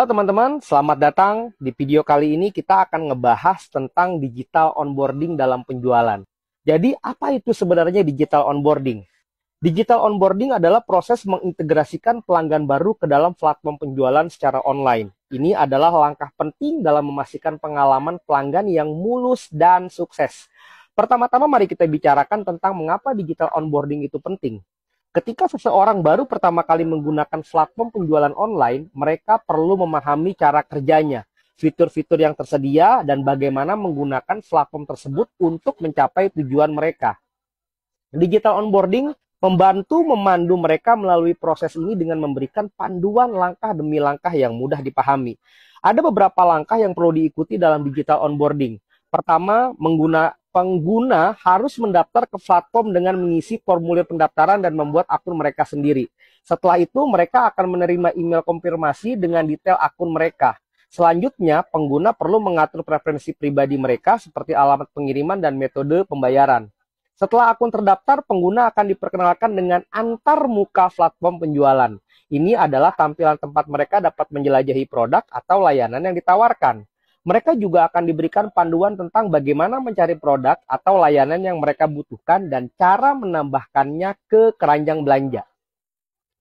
Halo teman-teman, selamat datang. Di video kali ini kita akan ngebahas tentang digital onboarding dalam penjualan. Jadi apa itu sebenarnya digital onboarding? Digital onboarding adalah proses mengintegrasikan pelanggan baru ke dalam platform penjualan secara online. Ini adalah langkah penting dalam memastikan pengalaman pelanggan yang mulus dan sukses. Pertama-tama mari kita bicarakan tentang mengapa digital onboarding itu penting. Ketika seseorang baru pertama kali menggunakan platform penjualan online, mereka perlu memahami cara kerjanya, fitur-fitur yang tersedia, dan bagaimana menggunakan platform tersebut untuk mencapai tujuan mereka. Digital onboarding membantu memandu mereka melalui proses ini dengan memberikan panduan langkah demi langkah yang mudah dipahami. Ada beberapa langkah yang perlu diikuti dalam digital onboarding. Pertama, menggunakan pengguna harus mendaftar ke platform dengan mengisi formulir pendaftaran dan membuat akun mereka sendiri. Setelah itu, mereka akan menerima email konfirmasi dengan detail akun mereka. Selanjutnya, pengguna perlu mengatur preferensi pribadi mereka seperti alamat pengiriman dan metode pembayaran. Setelah akun terdaftar, pengguna akan diperkenalkan dengan antar muka platform penjualan. Ini adalah tampilan tempat mereka dapat menjelajahi produk atau layanan yang ditawarkan mereka juga akan diberikan panduan tentang bagaimana mencari produk atau layanan yang mereka butuhkan dan cara menambahkannya ke keranjang belanja.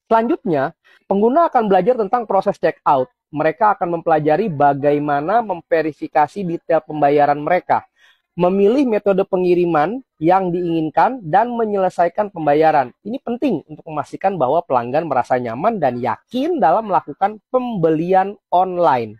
Selanjutnya, pengguna akan belajar tentang proses checkout. Mereka akan mempelajari bagaimana memverifikasi detail pembayaran mereka, memilih metode pengiriman yang diinginkan, dan menyelesaikan pembayaran. Ini penting untuk memastikan bahwa pelanggan merasa nyaman dan yakin dalam melakukan pembelian online.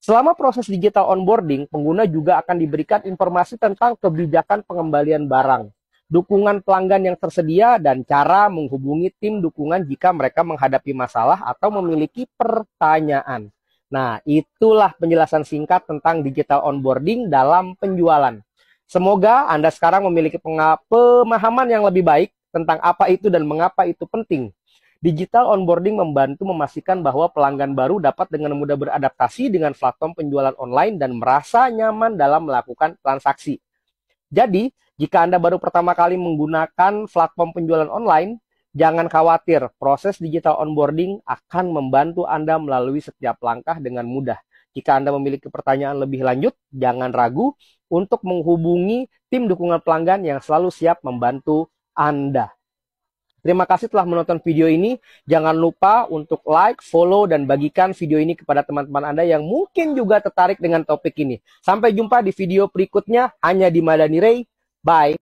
Selama proses digital onboarding, pengguna juga akan diberikan informasi tentang kebijakan pengembalian barang, dukungan pelanggan yang tersedia, dan cara menghubungi tim dukungan jika mereka menghadapi masalah atau memiliki pertanyaan. Nah, itulah penjelasan singkat tentang digital onboarding dalam penjualan. Semoga Anda sekarang memiliki pemahaman yang lebih baik tentang apa itu dan mengapa itu penting. Digital onboarding membantu memastikan bahwa pelanggan baru dapat dengan mudah beradaptasi dengan platform penjualan online dan merasa nyaman dalam melakukan transaksi. Jadi, jika Anda baru pertama kali menggunakan platform penjualan online, jangan khawatir, proses digital onboarding akan membantu Anda melalui setiap langkah dengan mudah. Jika Anda memiliki pertanyaan lebih lanjut, jangan ragu untuk menghubungi tim dukungan pelanggan yang selalu siap membantu Anda. Terima kasih telah menonton video ini. Jangan lupa untuk like, follow, dan bagikan video ini kepada teman-teman Anda yang mungkin juga tertarik dengan topik ini. Sampai jumpa di video berikutnya hanya di Madani Ray. Bye.